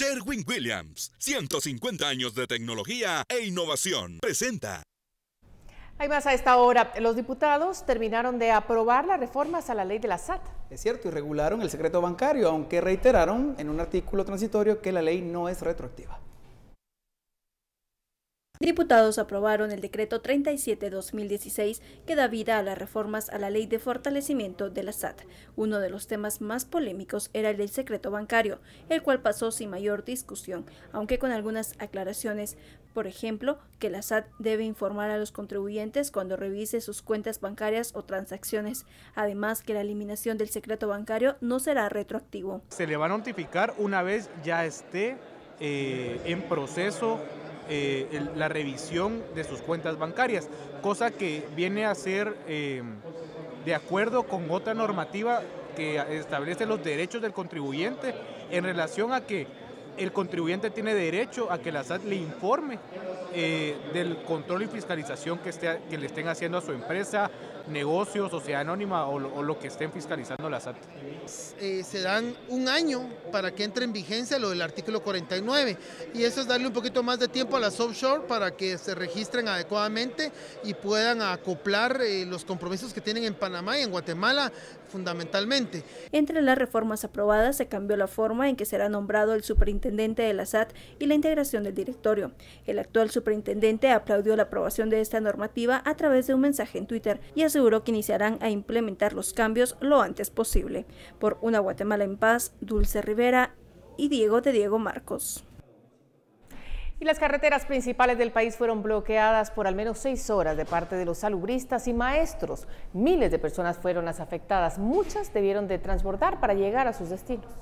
Sherwin Williams, 150 años de tecnología e innovación. Presenta. Hay más a esta hora. Los diputados terminaron de aprobar las reformas a la ley de la SAT. Es cierto, y regularon el secreto bancario, aunque reiteraron en un artículo transitorio que la ley no es retroactiva. Diputados aprobaron el decreto 37-2016 que da vida a las reformas a la ley de fortalecimiento de la SAT. Uno de los temas más polémicos era el del secreto bancario, el cual pasó sin mayor discusión, aunque con algunas aclaraciones. Por ejemplo, que la SAT debe informar a los contribuyentes cuando revise sus cuentas bancarias o transacciones. Además, que la eliminación del secreto bancario no será retroactivo. Se le va a notificar una vez ya esté eh, en proceso eh, la revisión de sus cuentas bancarias, cosa que viene a ser eh, de acuerdo con otra normativa que establece los derechos del contribuyente en relación a que el contribuyente tiene derecho a que la SAT le informe eh, del control y fiscalización que, esté, que le estén haciendo a su empresa, negocio, sociedad anónima o, lo, que estén fiscalizando la SAT? Eh, se dan un año para que entre en vigencia lo del artículo 49 y eso es darle un poquito más de tiempo a las offshore para que se registren adecuadamente y puedan acoplar eh, los compromisos que tienen en Panamá y en Guatemala fundamentalmente. Entre las reformas aprobadas se cambió la forma en que será nombrado el superintendente de la SAT y la integración del directorio. El actual superintendente aplaudió la aprobación de esta normativa a través de un mensaje en Twitter y hace que iniciarán a implementar los cambios lo antes posible. Por una Guatemala en paz, Dulce Rivera y Diego de Diego Marcos. Y las carreteras principales del país fueron bloqueadas por al menos seis horas de parte de los salubristas y maestros. Miles de personas fueron las afectadas. Muchas debieron de transbordar para llegar a sus destinos.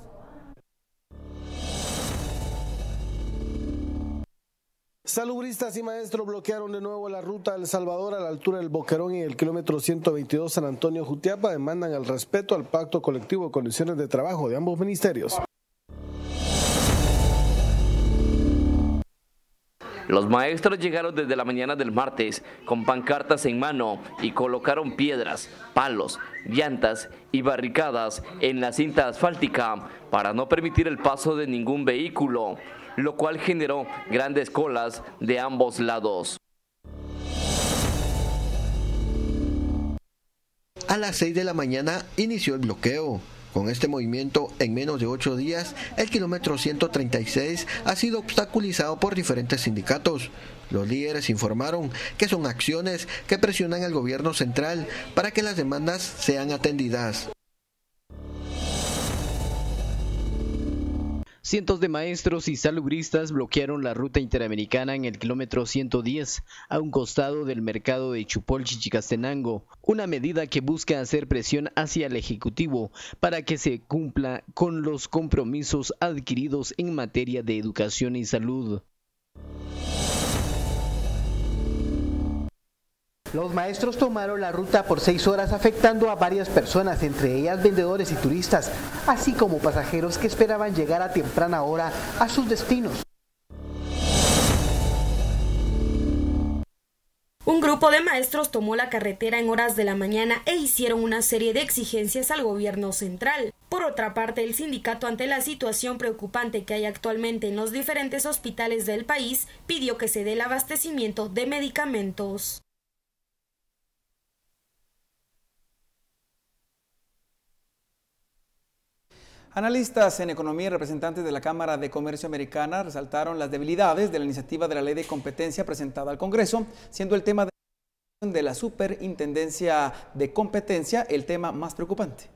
Salubristas y maestros bloquearon de nuevo la ruta del Salvador a la altura del Boquerón y el kilómetro 122 San Antonio Jutiapa demandan el respeto al pacto colectivo de condiciones de trabajo de ambos ministerios. Los maestros llegaron desde la mañana del martes con pancartas en mano y colocaron piedras, palos, llantas y barricadas en la cinta asfáltica para no permitir el paso de ningún vehículo lo cual generó grandes colas de ambos lados. A las 6 de la mañana inició el bloqueo. Con este movimiento, en menos de ocho días, el kilómetro 136 ha sido obstaculizado por diferentes sindicatos. Los líderes informaron que son acciones que presionan al gobierno central para que las demandas sean atendidas. Cientos de maestros y salubristas bloquearon la ruta interamericana en el kilómetro 110, a un costado del mercado de Chupol Chichicastenango, una medida que busca hacer presión hacia el Ejecutivo para que se cumpla con los compromisos adquiridos en materia de educación y salud. Los maestros tomaron la ruta por seis horas afectando a varias personas, entre ellas vendedores y turistas, así como pasajeros que esperaban llegar a temprana hora a sus destinos. Un grupo de maestros tomó la carretera en horas de la mañana e hicieron una serie de exigencias al gobierno central. Por otra parte, el sindicato, ante la situación preocupante que hay actualmente en los diferentes hospitales del país, pidió que se dé el abastecimiento de medicamentos. Analistas en economía y representantes de la Cámara de Comercio Americana resaltaron las debilidades de la iniciativa de la ley de competencia presentada al Congreso, siendo el tema de la superintendencia de competencia el tema más preocupante.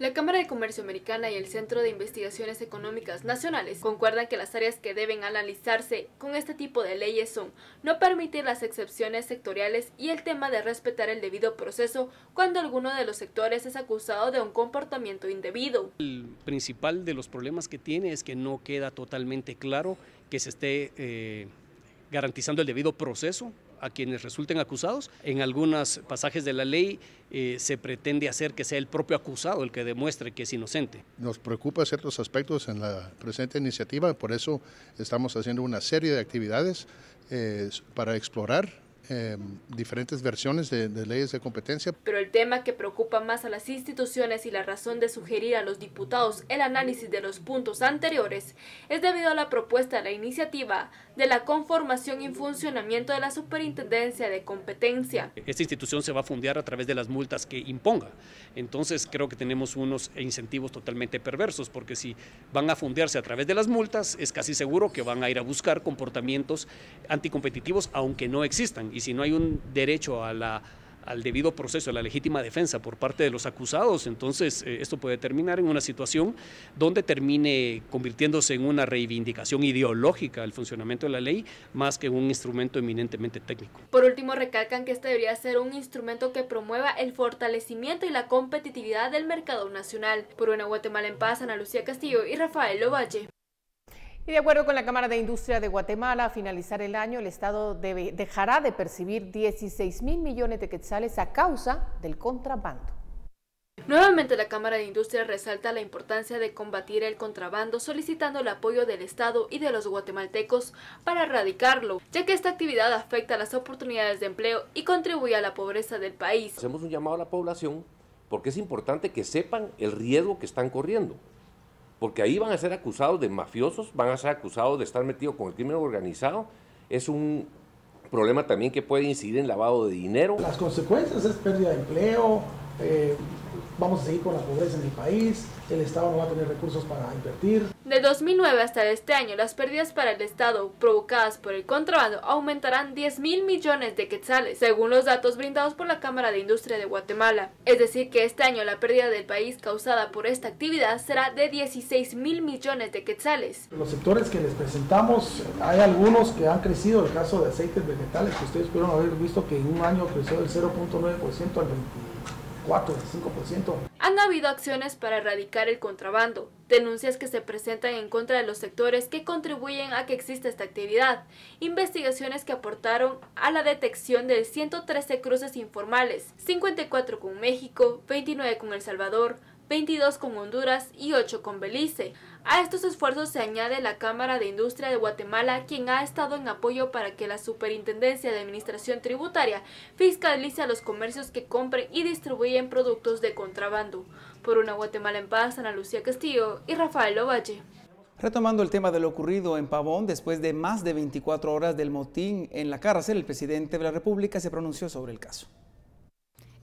La Cámara de Comercio Americana y el Centro de Investigaciones Económicas Nacionales concuerdan que las áreas que deben analizarse con este tipo de leyes son no permitir las excepciones sectoriales y el tema de respetar el debido proceso cuando alguno de los sectores es acusado de un comportamiento indebido. El principal de los problemas que tiene es que no queda totalmente claro que se esté eh, garantizando el debido proceso a quienes resulten acusados. En algunos pasajes de la ley eh, se pretende hacer que sea el propio acusado el que demuestre que es inocente. Nos preocupa ciertos aspectos en la presente iniciativa, por eso estamos haciendo una serie de actividades eh, para explorar eh, diferentes versiones de, leyes de competencia. Pero el tema que preocupa más a las instituciones y la razón de sugerir a los diputados el análisis de los puntos anteriores es debido a la propuesta de la iniciativa de la conformación y funcionamiento de la Superintendencia de Competencia. Esta institución se va a fundear a través de las multas que imponga. Entonces creo que tenemos unos incentivos totalmente perversos porque si van a fundearse a través de las multas es casi seguro que van a ir a buscar comportamientos anticompetitivos aunque no existan y si no hay un derecho a la, al debido proceso, a la legítima defensa por parte de los acusados, entonces eh, esto puede terminar en una situación donde termine convirtiéndose en una reivindicación ideológica el funcionamiento de la ley más que un instrumento eminentemente técnico. Por último, recalcan que este debería ser un instrumento que promueva el fortalecimiento y la competitividad del mercado nacional. Por una Guatemala en paz, Ana Lucía Castillo y Rafael Lovalle. Y de acuerdo con la Cámara de Industria de Guatemala, a finalizar el año el Estado dejará de percibir 16 mil millones de quetzales a causa del contrabando. Nuevamente la Cámara de Industria resalta la importancia de combatir el contrabando solicitando el apoyo del Estado y de los guatemaltecos para erradicarlo, ya que esta actividad afecta las oportunidades de empleo y contribuye a la pobreza del país. Hacemos un llamado a la población porque es importante que sepan el riesgo que están corriendo porque ahí van a ser acusados de mafiosos, van a ser acusados de estar metidos con el crimen organizado. Es un problema también que puede incidir en lavado de dinero. Las consecuencias es pérdida de empleo, eh, vamos a seguir con la pobreza en el país, el Estado no va a tener recursos para invertir. De 2009 hasta este año, las pérdidas para el Estado provocadas por el contrabando aumentarán 10 mil millones de quetzales, según los datos brindados por la Cámara de Industria de Guatemala. Es decir, que este año la pérdida del país causada por esta actividad será de 16 mil millones de quetzales. Los sectores que les presentamos, hay algunos que han crecido, el caso de aceites vegetales, que ustedes pudieron haber visto que en un año creció del 0.9% al 20%. Han habido acciones para erradicar el contrabando, denuncias que se presentan en contra de los sectores que contribuyen a que exista esta actividad, investigaciones que aportaron a la detección de 113 cruces informales, 54 con México, 29 con El Salvador, 22 con Honduras y 8 con Belice. A estos esfuerzos se añade la Cámara de Industria de Guatemala, quien ha estado en apoyo para que la Superintendencia de Administración Tributaria fiscalice a los comercios que compren y distribuyen productos de contrabando. Por una Guatemala en paz, Ana Lucía Castillo y Rafael Ovalle. Retomando el tema de lo ocurrido en Pavón, después de más de 24 horas del motín en la cárcel, el presidente de la República se pronunció sobre el caso.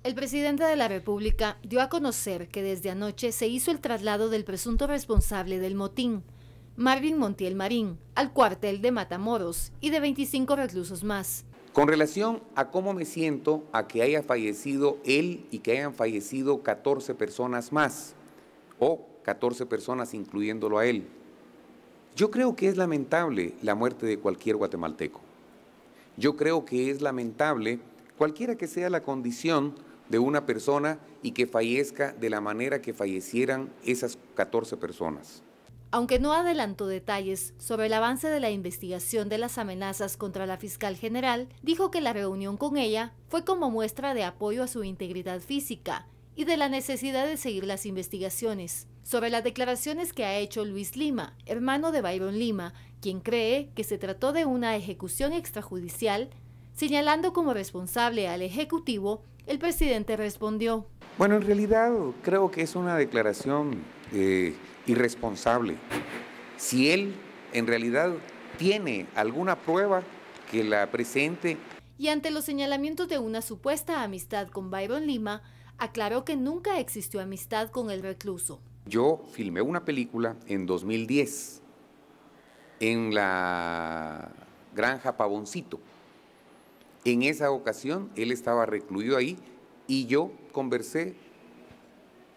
El presidente de la República dio a conocer que desde anoche se hizo el traslado del presunto responsable del motín, Marvin Montiel Marín, al cuartel de Matamoros y de 25 reclusos más. Con relación a cómo me siento a que haya fallecido él y que hayan fallecido 14 personas más, o 14 personas incluyéndolo a él, yo creo que es lamentable la muerte de cualquier guatemalteco. Yo creo que es lamentable cualquiera que sea la condición de una persona y que fallezca de la manera que fallecieran esas 14 personas. Aunque no adelantó detalles sobre el avance de la investigación de las amenazas contra la fiscal general, dijo que la reunión con ella fue como muestra de apoyo a su integridad física y de la necesidad de seguir las investigaciones. Sobre las declaraciones que ha hecho Luis Lima, hermano de Byron Lima, quien cree que se trató de una ejecución extrajudicial, señalando como responsable al Ejecutivo el presidente respondió. Bueno, en realidad creo que es una declaración eh, irresponsable. Si él en realidad tiene alguna prueba que la presente. Y ante los señalamientos de una supuesta amistad con Byron Lima, aclaró que nunca existió amistad con el recluso. Yo filmé una película en 2010 en la granja Pavoncito. En esa ocasión él estaba recluido ahí y yo conversé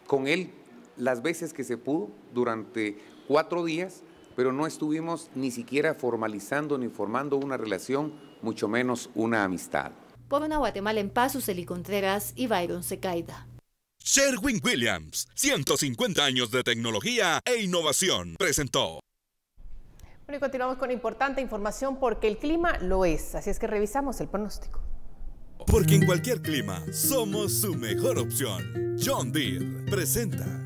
con él las veces que se pudo durante cuatro días, pero no estuvimos ni siquiera formalizando ni formando una relación, mucho menos una amistad. Por una Guatemala en paz, Uceli Contreras y Byron Secaida. Sherwin Williams, 150 años de tecnología e innovación, presentó. Bueno, y continuamos con importante información porque el clima lo es, así es que revisamos el pronóstico. Porque en cualquier clima somos su mejor opción. John Deere presenta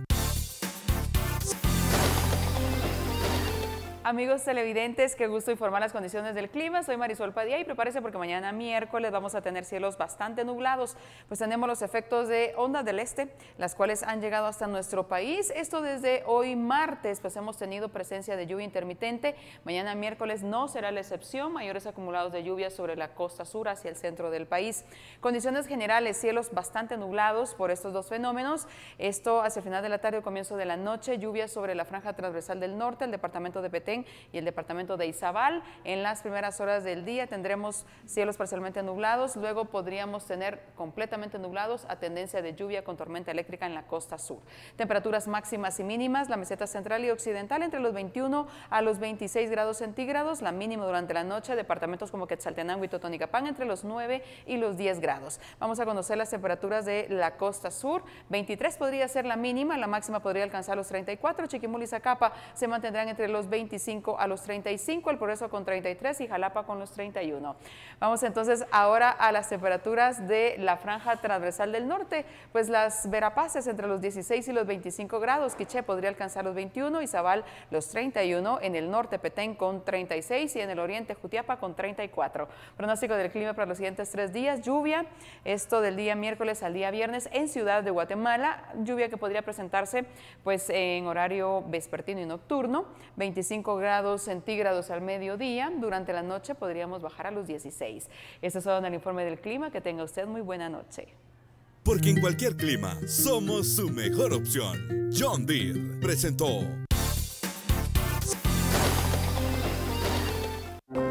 Amigos televidentes, qué gusto informar las condiciones del clima. Soy Marisol Padilla y prepárese porque mañana miércoles vamos a tener cielos bastante nublados. Pues tenemos los efectos de ondas del este, las cuales han llegado hasta nuestro país. Esto desde hoy martes, pues hemos tenido presencia de lluvia intermitente. Mañana miércoles no será la excepción. Mayores acumulados de lluvia sobre la costa sur hacia el centro del país. Condiciones generales, cielos bastante nublados por estos dos fenómenos. Esto hacia el final de la tarde o comienzo de la noche, lluvia sobre la franja transversal del norte, el departamento de Petén y el departamento de Izabal. En las primeras horas del día tendremos cielos parcialmente nublados, luego podríamos tener completamente nublados a tendencia de lluvia con tormenta eléctrica en la costa sur. Temperaturas máximas y mínimas, la meseta central y occidental entre los 21 a los 26 grados centígrados, la mínima durante la noche, departamentos como Quetzaltenango y Totonicapán entre los 9 y los 10 grados. Vamos a conocer las temperaturas de la costa sur, 23 podría ser la mínima, la máxima podría alcanzar los 34, Chiquimul y Zacapa se mantendrán entre los 25 a los 35, El Progreso con 33 y Jalapa con los 31. Vamos entonces ahora a las temperaturas de la franja transversal del norte, pues las Verapaces entre los 16 y los 25 grados, Quiché podría alcanzar los 21 y Zabal los 31, en el norte Petén con 36 y en el oriente Jutiapa con 34. Pronóstico del clima para los siguientes tres días, lluvia, esto del día miércoles al día viernes en Ciudad de Guatemala, lluvia que podría presentarse pues en horario vespertino y nocturno, 25 grados centígrados al mediodía. Durante la noche podríamos bajar a los 16. Este es todo en el informe del clima. Que tenga usted muy buena noche. Porque en cualquier clima somos su mejor opción. John Deere presentó.